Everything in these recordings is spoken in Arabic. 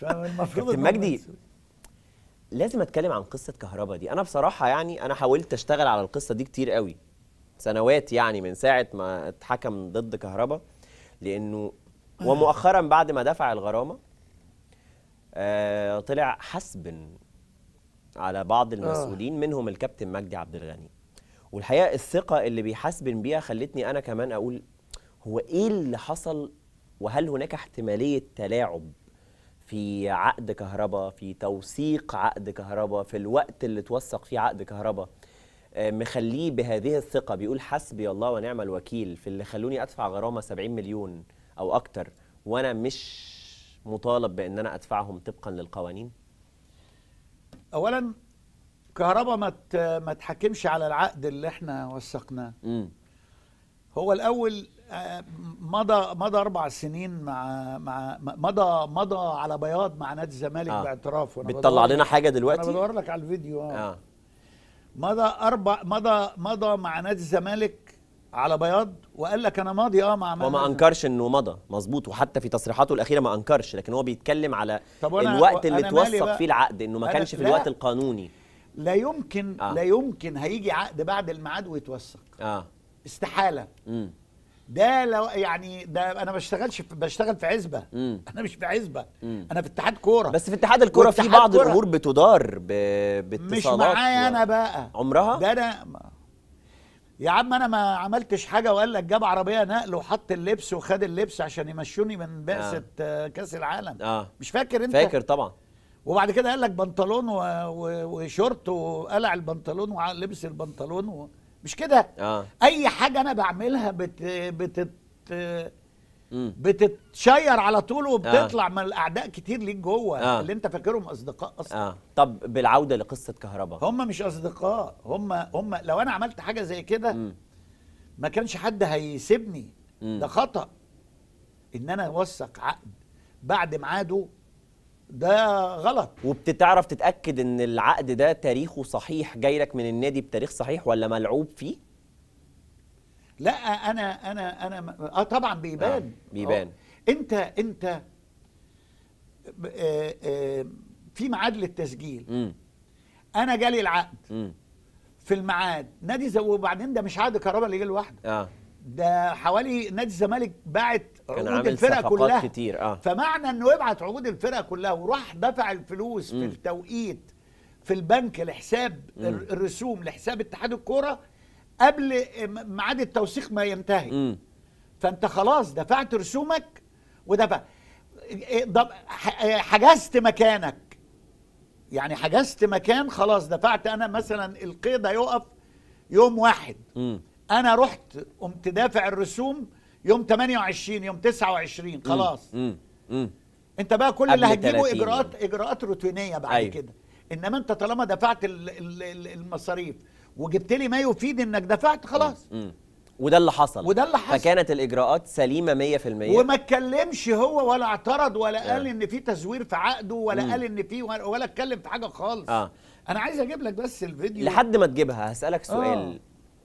كابتن مجدي لازم اتكلم عن قصه كهربا دي انا بصراحه يعني انا حاولت اشتغل على القصه دي كتير قوي سنوات يعني من ساعه ما اتحكم ضد كهربا لانه ومؤخرا بعد ما دفع الغرامه آه طلع حسب على بعض آه. المسؤولين منهم الكابتن مجدي عبد الغني والحقيقه الثقه اللي بيحاسبن بيها خلتني انا كمان اقول هو ايه اللي حصل وهل هناك احتماليه تلاعب في عقد كهرباء في توثيق عقد كهرباء في الوقت اللي توثق فيه عقد كهرباء آه، مخليه بهذه الثقه بيقول حسبي الله ونعم الوكيل في اللي خلوني ادفع غرامه 70 مليون او اكتر وانا مش مطالب بان انا ادفعهم طبقا للقوانين اولا كهرباء ما ما تحكمش على العقد اللي احنا وثقناه هو الاول آه، مضى مضى اربع سنين مع مع مضى مضى على بياض مع نادي الزمالك آه. باعتراف بتطلع لنا حاجه دلوقتي انا بدور لك على الفيديو آه. اه, مضى اربع مضى مضى مع نادي الزمالك على بياض وقال لك انا ماضي اه مع وما ما انكرش انه مضى مظبوط وحتى في تصريحاته الاخيره ما انكرش لكن هو بيتكلم على الوقت اللي توثق فيه العقد انه ما كانش في الوقت القانوني لا يمكن آه. لا يمكن هيجي عقد بعد الميعاد ويتوثق اه استحاله مم. ده لو يعني ده انا ما بشتغلش بشتغل في عزبه مم. انا مش في عزبه مم. انا في اتحاد كوره بس في اتحاد الكوره في بعض الامور بتدار ب... باتصالات مش معايا و... انا بقى عمرها ده انا يا عم انا ما عملتش حاجه وقال لك جاب عربيه نقل وحط اللبس وخد اللبس عشان يمشوني من بعثه آه. كاس العالم آه. مش فاكر انت فاكر طبعا وبعد كده قال لك بنطلون و... و... وشورت وقلع البنطلون ولبس البنطلون و... مش كده آه. اي حاجه انا بعملها بت بتت بتتشير على طول وبتطلع آه. من الاعداء كتير ليك جوه آه. اللي انت فاكرهم اصدقاء اصلا آه. طب بالعوده لقصه كهرباء هم مش اصدقاء هم هم لو انا عملت حاجه زي كده ما كانش حد هيسيبني ده خطا ان انا اوثق عقد بعد ميعاده ده غلط وبتعرف تتاكد ان العقد ده تاريخه صحيح جاي لك من النادي بتاريخ صحيح ولا ملعوب فيه لا انا انا انا اه طبعا بيبان آه بيبان أوه. انت انت آه آه في ميعاد للتسجيل م. انا جالي العقد م. في الميعاد نادي وبعدين ده مش عقد كهرباء اللي جه لوحده آه. ده حوالي نادي الزمالك باعت كان عامل الفرقه كلها كتير اه فمعنى انه يبعت عقود الفرقه كلها وراح دفع الفلوس م. في التوقيت في البنك لحساب م. الرسوم لحساب اتحاد الكوره قبل ميعاد التوثيق ما ينتهي م. فانت خلاص دفعت رسومك ودفع إيه، إيه، إيه، حجزت مكانك يعني حجزت مكان خلاص دفعت انا مثلا القيد هيقف يوم واحد م. انا رحت قمت دافع الرسوم يوم 28 يوم 29 خلاص مم. مم. انت بقى كل اللي هتجيبه اجراءات يعني. اجراءات روتينيه بعد أيوه. كده انما انت طالما دفعت المصاريف وجبت لي ما يفيد انك دفعت خلاص مم. وده اللي حصل وده اللي حصل فكانت الاجراءات سليمه 100% وما اتكلمش هو ولا اعترض ولا قال آه. ان في تزوير في عقده ولا مم. قال ان في ولا اتكلم في حاجه خالص آه. انا عايز اجيب لك بس الفيديو لحد ما تجيبها هسالك سؤال آه.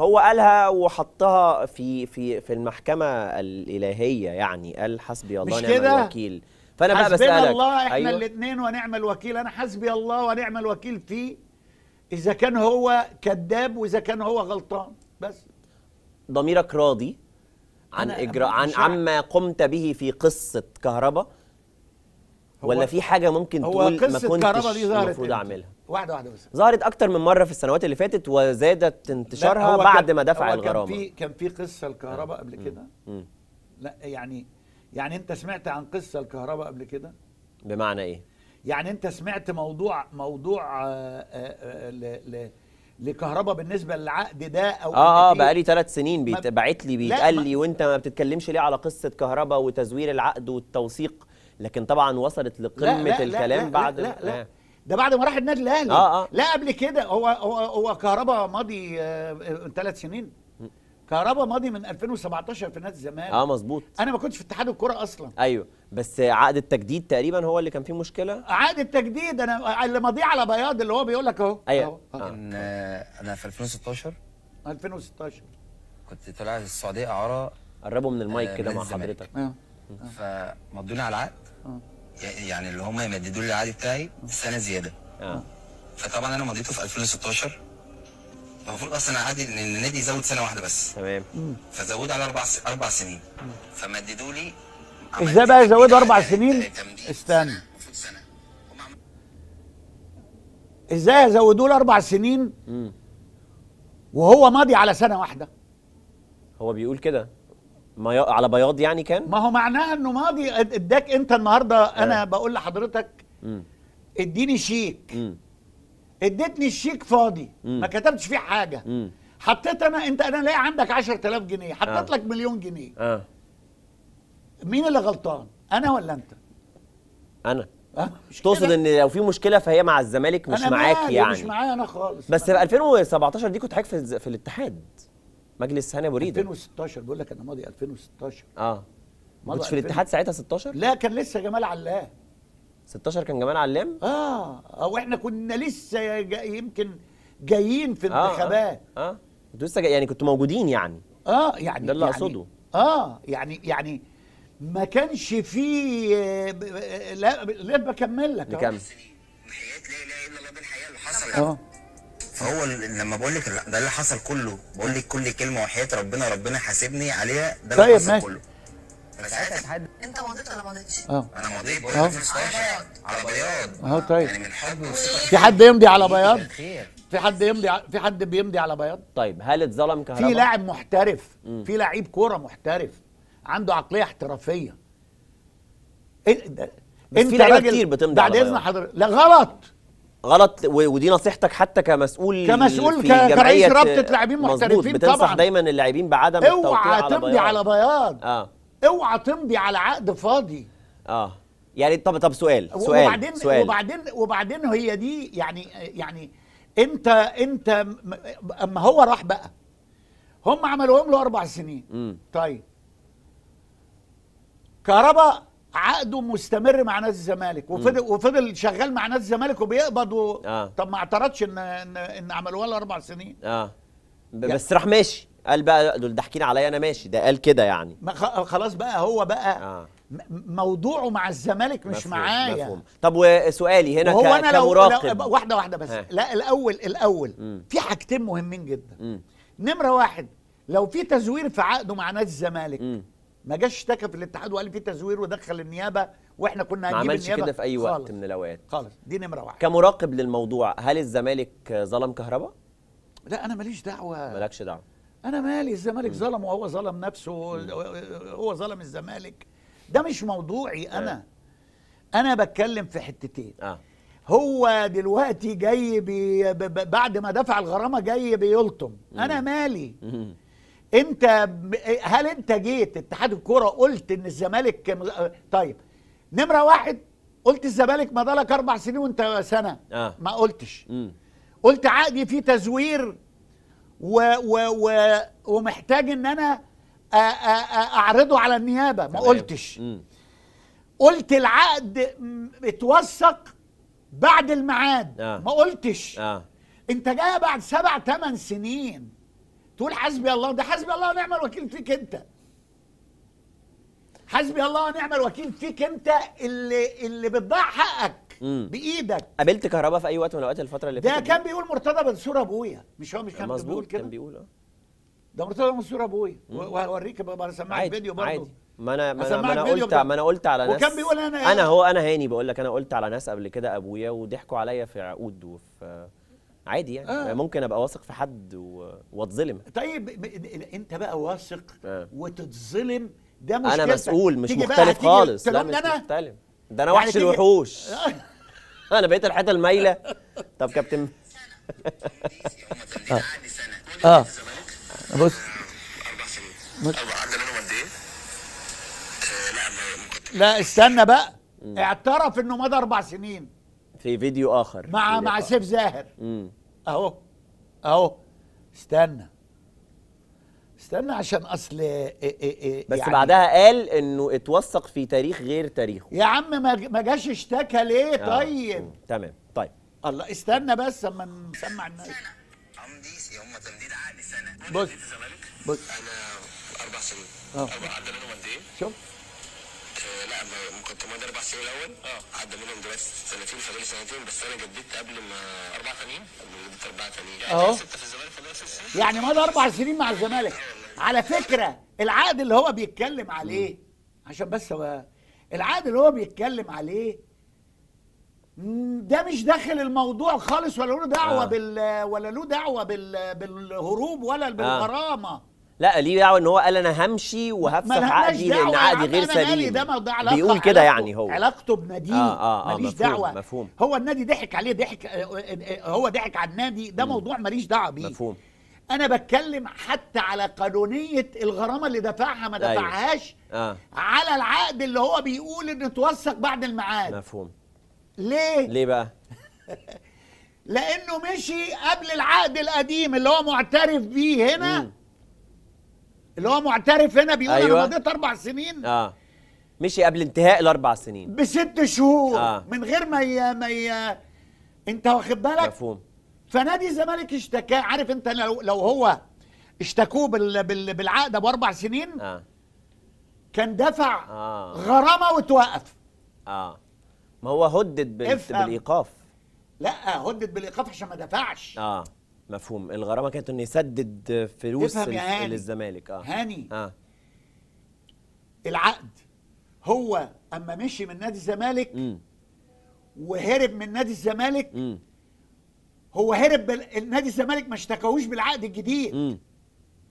هو قالها وحطها في في في المحكمه الالهيه يعني قال حسبي الله ونعم الوكيل فانا بقى بسالك حسبنا الله احنا أيوة. الاثنين ونعم الوكيل انا حسبي الله ونعم الوكيل فيه اذا كان هو كذاب واذا كان هو غلطان بس ضميرك راضي عن اجراء عن عما قمت به في قصه كهربا ولا في حاجه ممكن تقول ما كنتش المفروض اعملها واحده واحده بس ظهرت اكتر من مره في السنوات اللي فاتت وزادت انتشارها بعد ما دفع الغرامه كان في كان في قصه الكهرباء قبل كده لا يعني يعني انت سمعت عن قصه الكهرباء قبل كده بمعنى ايه يعني انت سمعت موضوع موضوع آآ آه، آآ آه، آه، ل لكهرباء بالنسبه للعقد ده او اه اه إيه؟ بقالي ثلاث سنين بيتبعت لي بيتقال لي وانت ما بتتكلمش ليه على قصه كهرباء وتزوير العقد والتوثيق لكن طبعا وصلت لقمه لا لا الكلام لا لا بعد لا لا, لا, لا, لا ده بعد ما راح النادي الاهلي آه آه. لا قبل كده هو هو هو كهربا ماضي آه، آه، ثلاث سنين كهربا ماضي من 2017 في نادي الزمالك اه مظبوط انا ما كنتش في اتحاد الكوره اصلا ايوه بس عقد التجديد تقريبا هو اللي كان فيه مشكله عقد التجديد انا اللي ماضيه على بياض اللي هو بيقول لك اهو ايوه آه. آه. انا في 2016 2016 كنت طالع السعوديه اعاره قربوا من المايك آه كده مع حضرتك آه. فمضينا على العقد آه. يعني اللي هم يمددوا لي العقد بتاعي سنه زياده اه فطبعا انا مضيته في 2016 المفروض اصلا عادي ان النادي يزود سنه واحده بس تمام فزودوا على اربع س... اربع سنين فمددوا لي ازاي بقى يزودوا اربع سنين؟ استنى ازاي يزودوا له اربع سنين وهو ماضي على سنه واحده؟ هو بيقول كده على بياض يعني كان ما هو معناها انه ماضي اداك انت النهارده آه. انا بقول لحضرتك م. اديني شيك اديتني الشيك فاضي م. ما كتبتش فيه حاجه م. حطيت انا انت انا لاقي عندك 10000 جنيه حطيت أه. لك مليون جنيه أه. مين اللي غلطان انا ولا انت انا آه، مش تقصد ان لو في مشكله فهي مع الزمالك مش معاك يعني مش معايا انا خالص بس في 2017 دي كنت حاجه في الاتحاد مجلس هاني ابو ريده 2016 بقول لك انا ماضي 2016 اه ما كنتش في الاتحاد ساعتها 16 لا كان لسه جمال علام 16 كان جمال علام اه او احنا كنا لسه جاي يمكن جايين في انتخابات اه اه, آه. كنتوا لسه يعني كنتوا موجودين يعني اه يعني ده اللي يعني اقصده اه يعني يعني ما كانش فيه آه، آه، لا لا بكمل لك نكمل لا اله الا الله بالحياه اللي حصلت اه فهو لما بقول لك ده اللي حصل كله بقول لك كل كلمه وحياه ربنا ربنا حاسبني عليها ده اللي طيب حصل ماشي. كله ساعتها انت مضيت ولا ما مضيتش؟ اه انا مضيت بقول لك على بياض اهو طيب يعني من حب في حد يمضي على بياض؟ في حد يمضي في حد بيمضي على بياض؟ طيب هل اتظلم كهرباء؟ في لاعب محترف في لعيب كوره محترف عنده عقليه احترافيه انت لعيبه كتير بتمضي على بياض بعد اذن حضرتك لا غلط غلط ودي نصيحتك حتى كمسؤول كمسؤول كرئيس رابطه آه، لاعبين محترفين طبعا بتنصح دايما اللاعبين بعدم اوعى تمضي على بياض اه اوعى تمضي على عقد فاضي اه يعني طب طب سؤال سؤال وبعدين سؤال. وبعدين وبعدين هي دي يعني يعني انت انت اما هو راح بقى هم عملوهم له اربع سنين م. طيب كهرباء عقده مستمر مع نادي الزمالك وفضل وفضل شغال مع نادي الزمالك وبيقبض و... آه. طب ما اعترضش ان ان, إن عملوها له اربع سنين اه بس راح ماشي قال بقى دول ضاحكين عليا انا ماشي ده قال كده يعني خلاص بقى هو بقى آه. موضوعه مع الزمالك مش معايا مفهوم. طب وسؤالي هنا هو انا لو, لو واحده واحده بس ها. آه. لا الاول الاول م. في حاجتين مهمين جدا م. نمره واحد لو في تزوير في عقده مع نادي الزمالك م. ما جاش اشتكى في الاتحاد وقال في تزوير ودخل النيابه واحنا كنا هنجيب ما عملش كده في اي وقت خالص. من الاوقات خالص دي نمره واحد كمراقب للموضوع هل الزمالك ظلم كهرباء؟ لا انا ماليش دعوه مالكش دعوه انا مالي الزمالك ظلم وهو ظلم نفسه هو ظلم الزمالك ده مش موضوعي آه. انا آه. انا بتكلم في حتتين آه. هو دلوقتي جاي بي بعد ما دفع الغرامه جاي بيلطم انا مالي انت هل انت جيت اتحاد الكوره قلت ان الزمالك طيب نمره واحد قلت الزمالك ما ضلك اربع سنين وانت سنه آه. ما قلتش م. قلت عقدي فيه تزوير و و و ومحتاج ان انا اعرضه على النيابه ما قلتش م. قلت العقد اتوثق بعد الميعاد آه. ما قلتش آه. انت جاي بعد سبع ثمان سنين تقول حسبي الله ده حسبي الله ونعم الوكيل فيك انت حسبي الله ونعم الوكيل فيك انت اللي اللي بتضيع حقك مم. بايدك قابلت كهربا في اي وقت من الاوقات الفتره اللي فاتت ده كان بيقول مرتضى منصور ابويا مش هو مش كان بيقول كده كان بيقول اه ده مرتضى منصور ابويا وهوريك سمعت فيديو برضه عادي ما انا ما انا, ما أنا قلت ما انا قلت على ناس وكان بيقول انا انا هو انا هاني بقول لك انا قلت على ناس قبل كده ابويا وضحكوا عليا في عقود وفي عادي يعني آه. ممكن ابقى واثق في حد و... واتظلم طيب انت بقى واثق آه. وتتظلم ده مش انا مسؤول مش مختلف خالص لا مش أنا؟ مختلف ده انا يعني وحش الوحوش انا بقيت الحته المايله طب كابتن اه اه بص لا استنى بقى اعترف انه مضى اربع سنين في فيديو اخر مع مع سيف زاهر اهو اهو استنى استنى عشان اصل إيه،, إيه إيه إيه بس يعني بعدها قال انه اتوثق في تاريخ غير تاريخه يا عم ما جاش اشتكى ليه آه. طيب تمام طيب الله استنى بس اما نسمع الناس سنه يا هم تمديد عقد سنه بص بص انا اربع سنين آه. اربع قد منهم قد ايه؟ شوف آه، لا كنت ماضي اربع سنين الاول اه عدى منهم دلوقتي سنتين فاضل سنتين بس انا جددت قبل ما اربع سنين قبل ما جددت اربع سنين يعني سته في الزمالك ست سنين يعني مضى اربع سنين مع الزمالك آه، على فكره العقد اللي هو بيتكلم عليه عشان بس هو العقد اللي هو بيتكلم عليه ده مش داخل الموضوع خالص ولا له دعوه آه. بال ولا له دعوه بال... بالهروب ولا آه. بالغرامه آه. لا ليه دعوه ان هو قال انا همشي وهفسخ عقدي لان عقدي يعني غير سليم ده ما ده علاقه بيقول كده يعني هو علاقته بناديه آه آه آه ماليش دعوه مفهوم هو النادي ضحك عليه ضحك آه، آه، هو ضحك على النادي ده م. موضوع ماليش دعوه بيه مفهوم انا بتكلم حتى على قانونيه الغرامه اللي دفعها ما أيوه. دفعهاش آه. على العقد اللي هو بيقول ان توثق بعد الميعاد مفهوم ليه ليه بقى لانه مشي قبل العقد القديم اللي هو معترف بيه هنا م. اللي هو معترف هنا بيقول أيوة. انا مضيت اربع سنين اه مشي قبل انتهاء الاربع سنين بست شهور آه. من غير ما ي... ما ي... انت واخد بالك مفهوم فنادي الزمالك اشتكاه عارف انت لو لو هو اشتكوه بال... بال... بالعقد ابو اربع سنين آه. كان دفع آه. غرامه وتوقف اه ما هو هدد بال... بالايقاف لا هدد بالايقاف عشان ما دفعش اه مفهوم الغرامه كانت انه يسدد فلوس للزمالك اه هاني اه العقد هو اما مشي من نادي الزمالك م. وهرب من نادي الزمالك م. هو هرب بال... نادي الزمالك ما اشتكوش بالعقد الجديد م.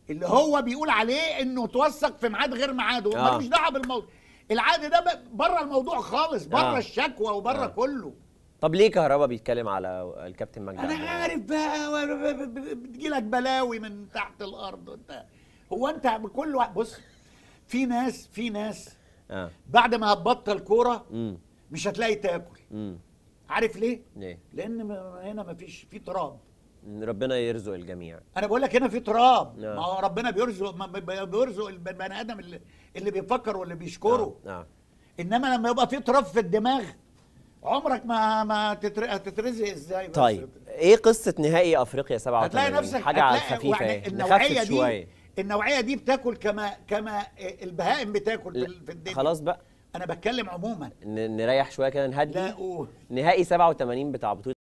اللي هو بيقول عليه انه توثق في ميعاد غير ميعاده آه. ملوش دعوه بالموضوع العقد ده بره الموضوع خالص بره آه. الشكوى وبره آه. كله طب ليه كهربا بيتكلم على الكابتن مجدي انا عارف بقى بتجيلك بلاوي من تحت الارض انت هو انت بكل واحد بص في ناس في ناس آه. بعد ما هتبطل كوره مش هتلاقي تاكل مم. عارف ليه؟ ليه؟ لان هنا مفيش في تراب ربنا يرزق الجميع انا بقول لك هنا في تراب آه. ما هو ربنا بيرزق بيرزق البني ادم اللي, اللي بيفكر واللي بيشكره آه. آه. انما لما يبقى في تراب في الدماغ عمرك ما ما هتترزق ازاي بس طيب ايه قصه نهائي افريقيا 87 هتلاقي نفسك حاجه على الخفيفه يعني, يعني النوعيه دي شوية. النوعيه دي بتاكل كما كما البهائم بتاكل في الدنيا خلاص بقى انا بتكلم عموما نريح شويه كده نهدي نهائي 87 بتاع بطوله